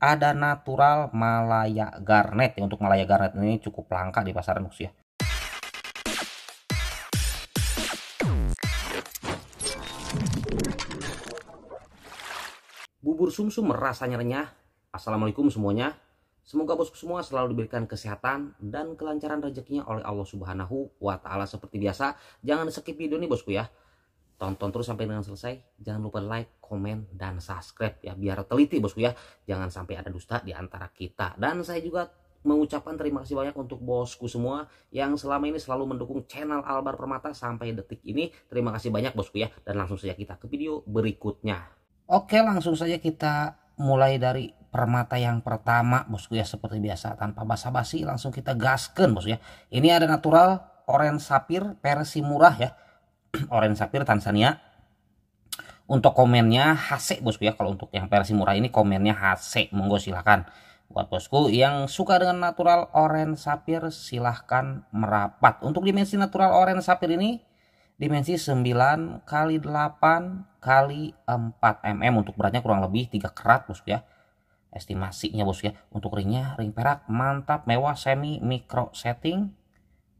ada natural Malaya Garnet ya untuk Malaya Garnet ini cukup langka di pasaran khusus ya. Bubur sumsum -sum rasanya renyah. Assalamualaikum semuanya. Semoga bosku semua selalu diberikan kesehatan dan kelancaran rezekinya oleh Allah Subhanahu wa taala seperti biasa. Jangan skip video ini bosku ya tonton terus sampai dengan selesai. Jangan lupa like, komen, dan subscribe ya. Biar teliti bosku ya. Jangan sampai ada dusta di antara kita. Dan saya juga mengucapkan terima kasih banyak untuk bosku semua yang selama ini selalu mendukung channel Albar Permata sampai detik ini. Terima kasih banyak bosku ya. Dan langsung saja kita ke video berikutnya. Oke langsung saja kita mulai dari permata yang pertama bosku ya seperti biasa tanpa basa-basi langsung kita gasken bosku ya ini ada natural orange sapir versi murah ya Oren sapphire Tanzania untuk komennya HC bosku ya kalau untuk yang versi murah ini komennya HC monggo silahkan buat bosku yang suka dengan natural orange sapphire silahkan merapat untuk dimensi natural orange sapphire ini dimensi 9 kali 8 kali 4 mm untuk beratnya kurang lebih 3 kerat bosku ya estimasinya bosku ya untuk ringnya ring perak mantap mewah semi micro setting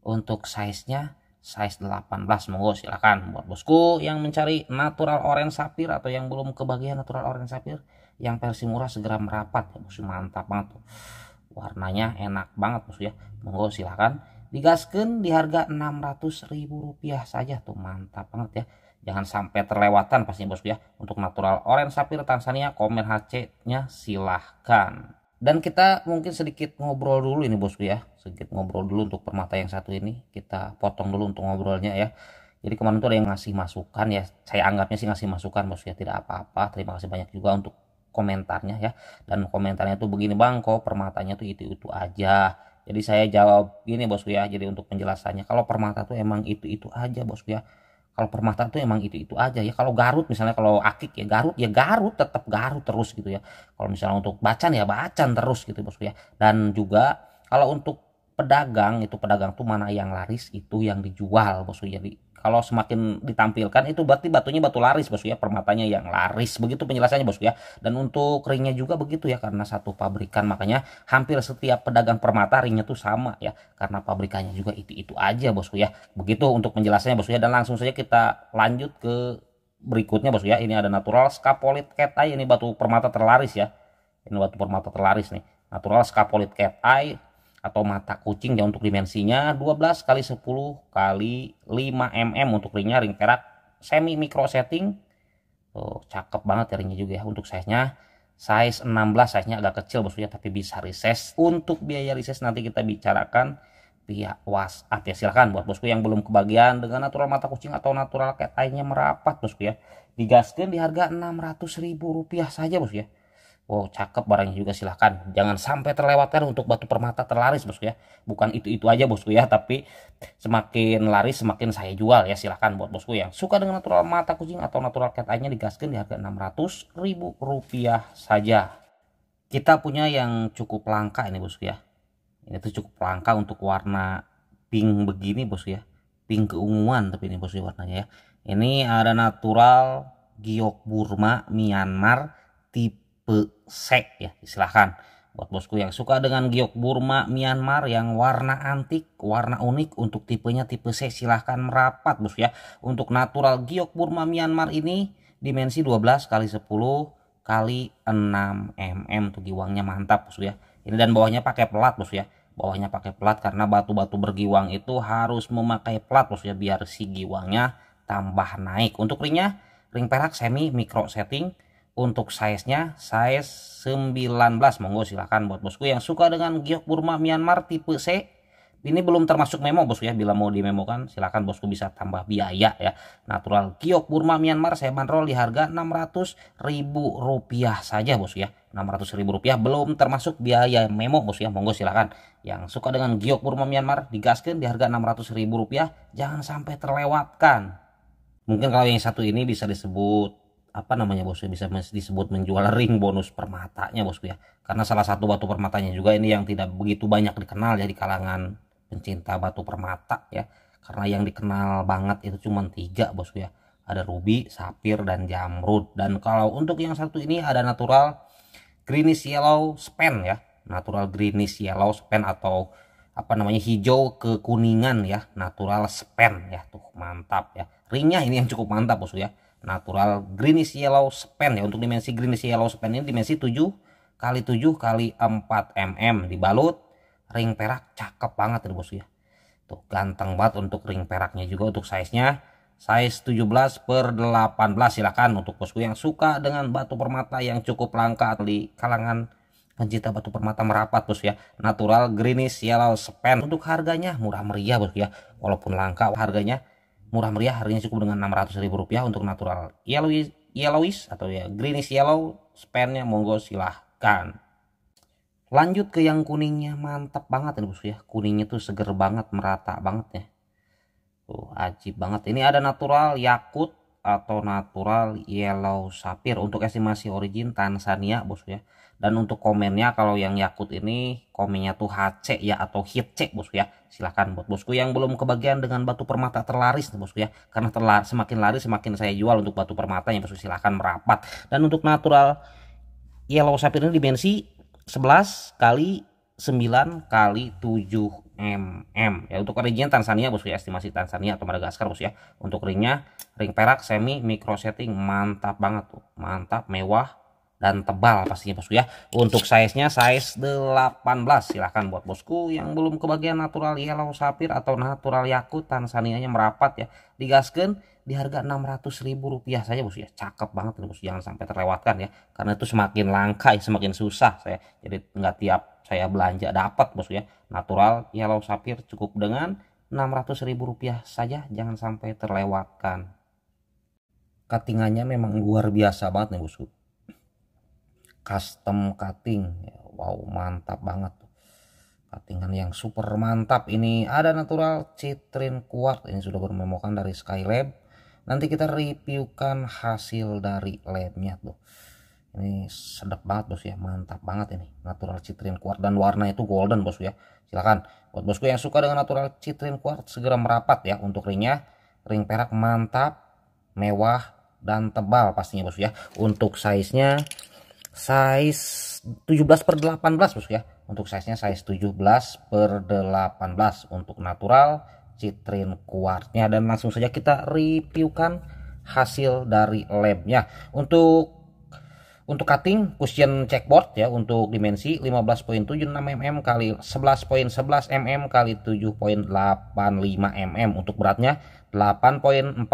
untuk size nya size 18 monggo silahkan buat bosku yang mencari natural orange sapir atau yang belum kebagian natural orange sapir yang versi murah segera merapat ya bosku mantap banget tuh. warnanya enak banget bosku ya monggo silahkan digaskan di harga 600 ribu rupiah saja tuh mantap banget ya jangan sampai terlewatan pastinya bosku ya untuk natural orange sapir Tanzania komen HC nya silahkan dan kita mungkin sedikit ngobrol dulu ini bosku ya sedikit ngobrol dulu untuk permata yang satu ini kita potong dulu untuk ngobrolnya ya jadi kemarin itu ada yang ngasih masukan ya saya anggapnya sih ngasih masukan bosku ya tidak apa-apa terima kasih banyak juga untuk komentarnya ya dan komentarnya tuh begini bang kok permatanya tuh itu itu aja jadi saya jawab gini bosku ya jadi untuk penjelasannya kalau permata tuh emang itu itu aja bosku ya kalau permata itu emang itu itu aja ya kalau Garut misalnya kalau akik ya Garut ya Garut tetap Garut terus gitu ya kalau misalnya untuk bacan ya bacan terus gitu bosku ya dan juga kalau untuk pedagang itu pedagang tuh mana yang laris itu yang dijual bosku jadi kalau semakin ditampilkan itu berarti batunya batu laris bosku ya permatanya yang laris begitu penjelasannya bosku ya dan untuk ringnya juga begitu ya karena satu pabrikan makanya hampir setiap pedagang permata ringnya tuh sama ya karena pabrikannya juga itu itu aja bosku ya begitu untuk penjelasannya bosku ya dan langsung saja kita lanjut ke berikutnya bosku ya ini ada natural scapolit cat eye ini batu permata terlaris ya ini batu permata terlaris nih natural scapolit cat eye atau mata kucing ya untuk dimensinya 12 kali 10 kali 5 mm untuk ringnya ring perak semi micro setting oh cakep banget ya ringnya juga ya untuk size nya size 16 size nya agak kecil maksudnya tapi bisa reses untuk biaya reses nanti kita bicarakan via WhatsApp ya silahkan buat bosku yang belum kebagian dengan natural mata kucing atau natural cat eye nya merapat bosku ya digaskan di harga 600 ribu rupiah saja bosku ya Oh cakep barangnya juga silahkan. Jangan sampai terlewatkan untuk batu permata terlaris bosku ya. Bukan itu-itu aja bosku ya, tapi semakin laris semakin saya jual ya silahkan buat bosku yang suka dengan natural mata kucing atau natural cat eye-nya digaskan di harga 600 ribu rupiah saja. Kita punya yang cukup langka ini bosku ya. Ini tuh cukup langka untuk warna pink begini bosku ya. Pink keunguan tapi ini bosku ya, warnanya ya. Ini ada natural giok Burma Myanmar tipe pesek ya silahkan buat bosku yang suka dengan giok Burma Myanmar yang warna antik warna unik untuk tipenya tipe C silahkan merapat bos ya untuk natural giok Burma Myanmar ini dimensi 12 kali 10 kali 6 mm tuh giwangnya mantap bos ya ini dan bawahnya pakai pelat bos ya bawahnya pakai pelat karena batu-batu bergiwang itu harus memakai pelat bosku ya biar si giwangnya tambah naik untuk ringnya ring perak semi mikro setting untuk size-nya size 19 monggo silahkan buat bosku yang suka dengan giok Burma Myanmar tipe C ini belum termasuk memo bosku ya bila mau di memo kan silahkan bosku bisa tambah biaya ya natural giok Burma Myanmar saya manrol di harga 600 ribu rupiah saja bosku ya 600 ribu rupiah belum termasuk biaya memo bosku ya monggo silahkan yang suka dengan giok Burma Myanmar digaskan di harga 600 ribu rupiah jangan sampai terlewatkan mungkin kalau yang satu ini bisa disebut apa namanya bosku ya, bisa disebut menjual ring bonus permatanya bosku ya karena salah satu batu permatanya juga ini yang tidak begitu banyak dikenal ya di kalangan pencinta batu permata ya karena yang dikenal banget itu cuma tiga bosku ya ada ruby sapir dan jamrud dan kalau untuk yang satu ini ada natural greenish yellow span ya natural greenish yellow span atau apa namanya hijau kekuningan ya natural span ya tuh mantap ya ringnya ini yang cukup mantap bosku ya natural greenish yellow span ya untuk dimensi greenish yellow span ini dimensi 7 kali 7 kali 4 mm dibalut ring perak cakep banget ya bosku ya tuh ganteng banget untuk ring peraknya juga untuk size nya size 17 per 18 silahkan untuk bosku yang suka dengan batu permata yang cukup langka di kalangan pencinta batu permata merapat bos ya natural greenish yellow span untuk harganya murah meriah bos ya walaupun langka harganya murah meriah harganya cukup dengan 600 ribu rupiah untuk natural yellowish, yellowish atau ya greenish yellow spannya monggo silahkan lanjut ke yang kuningnya mantap banget ini bosku ya kuningnya tuh seger banget merata banget ya tuh ajib banget ini ada natural yakut atau natural yellow sapphire untuk estimasi origin Tanzania bosku ya dan untuk komennya kalau yang Yakut ini komennya tuh HC ya atau hit C bosku ya. Silahkan buat bosku yang belum kebagian dengan batu permata terlaris nih bosku ya. Karena terlar, semakin laris semakin saya jual untuk batu permata yang bosku silahkan merapat. Dan untuk natural yellow sapphire ini dimensi 11 kali 9 kali 7 mm. Ya untuk ringnya Tanzania bosku ya estimasi Tanzania atau Madagaskar bosku ya. Untuk ringnya ring perak semi micro setting mantap banget tuh. Mantap mewah dan tebal pastinya bosku ya. Untuk size-nya size 18. Silahkan buat bosku yang belum kebagian natural yellow sapir atau natural yakut tansanianya merapat ya. Digaskan di harga ribu rupiah saja bosku ya. Cakep banget nih bosku. Jangan sampai terlewatkan ya. Karena itu semakin langka ya, semakin susah saya. Jadi nggak tiap saya belanja dapat bosku ya. Natural yellow sapir cukup dengan ribu rupiah saja. Jangan sampai terlewatkan. Katingannya memang luar biasa banget nih bosku custom cutting wow mantap banget cuttingan yang super mantap ini ada natural citrin kuat ini sudah bermemokan dari Skylab nanti kita reviewkan hasil dari labnya tuh ini sedap banget bos ya mantap banget ini natural citrin kuat dan warna itu golden bos ya silahkan buat bosku yang suka dengan natural citrin kuat segera merapat ya untuk ringnya ring perak mantap mewah dan tebal pastinya bos ya untuk size nya size 17 per 18 bosku ya untuk size nya size 17 per 18 untuk natural citrin kuartnya dan langsung saja kita reviewkan hasil dari labnya untuk untuk cutting cushion checkboard ya untuk dimensi 15.76 mm kali 11.11 mm kali 7.85 mm untuk beratnya 8.45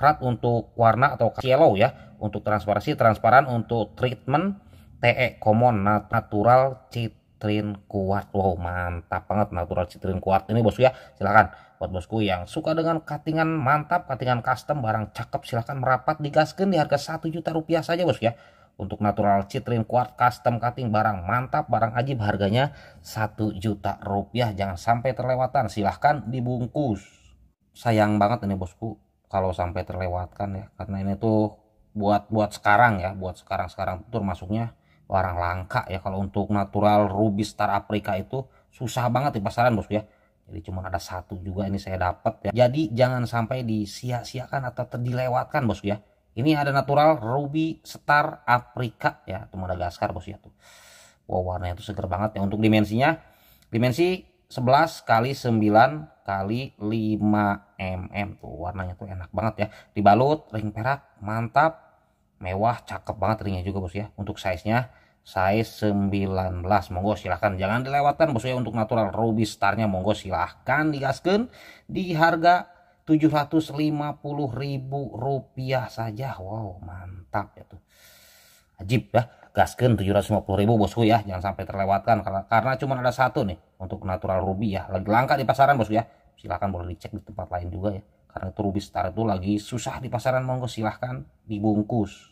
krat untuk warna atau yellow ya untuk transparansi transparan untuk treatment TE common natural citrin kuat wow mantap banget natural citrin kuat ini bosku ya silahkan buat bosku yang suka dengan cuttingan mantap cuttingan custom barang cakep silahkan merapat di digaskan di harga 1 juta rupiah saja bosku ya untuk natural citrin kuat custom cutting barang mantap barang ajib harganya 1 juta rupiah jangan sampai terlewatan silahkan dibungkus sayang banget ini bosku kalau sampai terlewatkan ya karena ini tuh buat buat sekarang ya buat sekarang sekarang tuh masuknya barang langka ya kalau untuk natural ruby star Afrika itu susah banget di pasaran bosku ya jadi cuma ada satu juga ini saya dapat ya jadi jangan sampai disia-siakan atau terdilewatkan bosku ya ini ada natural ruby star Afrika ya atau Madagaskar bosku ya tuh wow warnanya itu seger banget ya untuk dimensinya dimensi 11 kali 9 kali 5 mm tuh warnanya tuh enak banget ya dibalut ring perak mantap mewah cakep banget ringnya juga bos ya untuk size nya size 19 monggo silahkan jangan dilewatkan bos ya untuk natural ruby starnya monggo silahkan digaskan di harga 750.000 rupiah saja wow mantap ya tuh ajib ya gaskin 750 ribu bosku ya jangan sampai terlewatkan karena karena cuma ada satu nih untuk natural ruby ya lagi langka di pasaran bosku ya silahkan boleh dicek di tempat lain juga ya karena itu ruby star itu lagi susah di pasaran monggo silahkan dibungkus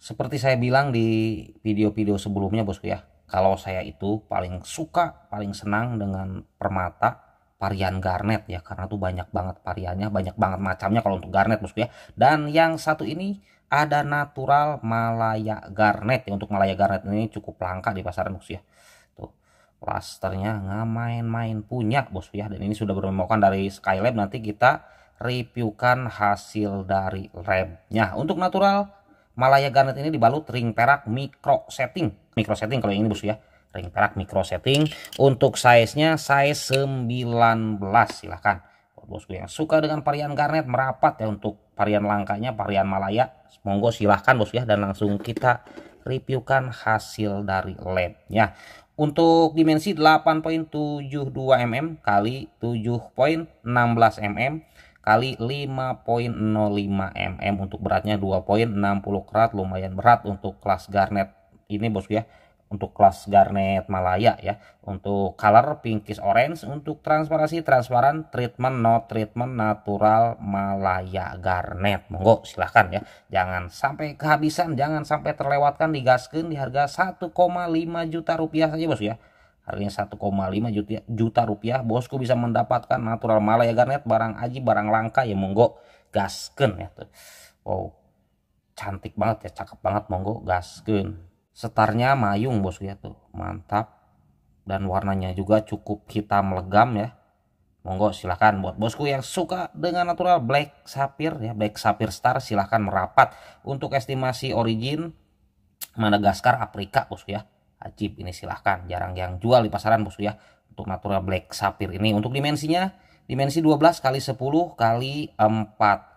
seperti saya bilang di video-video sebelumnya bosku ya kalau saya itu paling suka paling senang dengan permata varian garnet ya karena tuh banyak banget variannya banyak banget macamnya kalau untuk garnet bosku ya dan yang satu ini ada natural malaya garnet ya untuk malaya garnet ini cukup langka di pasaran bos ya tuh plasternya nggak main-main punya bosku ya dan ini sudah bermemokan dari Skylab nanti kita reviewkan hasil dari labnya untuk natural malaya garnet ini dibalut ring perak micro setting micro setting kalau yang ini bosku ya ring perak micro setting untuk size-nya size 19 silahkan bosku yang suka dengan varian garnet merapat ya untuk varian langkanya varian Malaya monggo silahkan bosku ya dan langsung kita reviewkan hasil dari ya untuk dimensi 8.72 mm kali 7.16 mm kali 5.05 mm untuk beratnya 2.60 karat lumayan berat untuk kelas garnet ini bosku ya untuk kelas garnet malaya ya untuk color pinkish orange untuk transparansi transparan treatment no treatment natural malaya garnet monggo silahkan ya jangan sampai kehabisan jangan sampai terlewatkan di digaskan di harga 1,5 juta rupiah saja bos ya harganya 1,5 juta, rupiah bosku bisa mendapatkan natural malaya garnet barang aji barang langka ya monggo gasken ya tuh wow cantik banget ya cakep banget monggo gasken setarnya mayung bosku ya tuh mantap dan warnanya juga cukup hitam legam ya monggo silahkan buat bosku yang suka dengan natural black sapphire ya black sapphire star silahkan merapat untuk estimasi origin Madagaskar Afrika bosku ya ajib ini silahkan jarang yang jual di pasaran bosku ya untuk natural black sapphire ini untuk dimensinya dimensi 12 kali 10 kali 4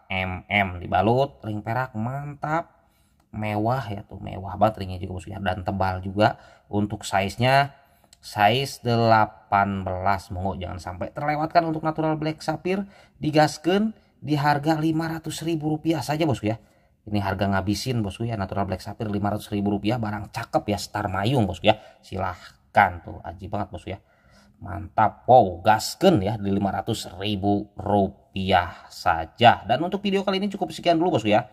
mm dibalut ring perak mantap mewah ya tuh mewah banget ringnya juga ya dan tebal juga untuk size-nya size 18 monggo jangan sampai terlewatkan untuk natural black sapphire digaskan di harga 500 ribu rupiah saja bosku ya ini harga ngabisin bosku ya natural black sapphire 500 ribu rupiah barang cakep ya star mayung bosku ya silahkan tuh aji banget bosku ya mantap wow gasken ya di 500 ribu rupiah saja dan untuk video kali ini cukup sekian dulu bosku ya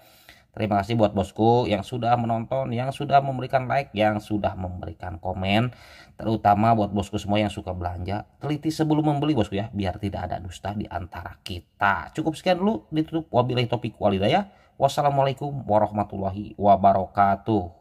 Terima kasih buat bosku yang sudah menonton, yang sudah memberikan like, yang sudah memberikan komen. Terutama buat bosku semua yang suka belanja. Teliti sebelum membeli bosku ya, biar tidak ada dusta di antara kita. Cukup sekian dulu, ditutup. Wabillahi topik walidaya. Wassalamualaikum warahmatullahi wabarakatuh.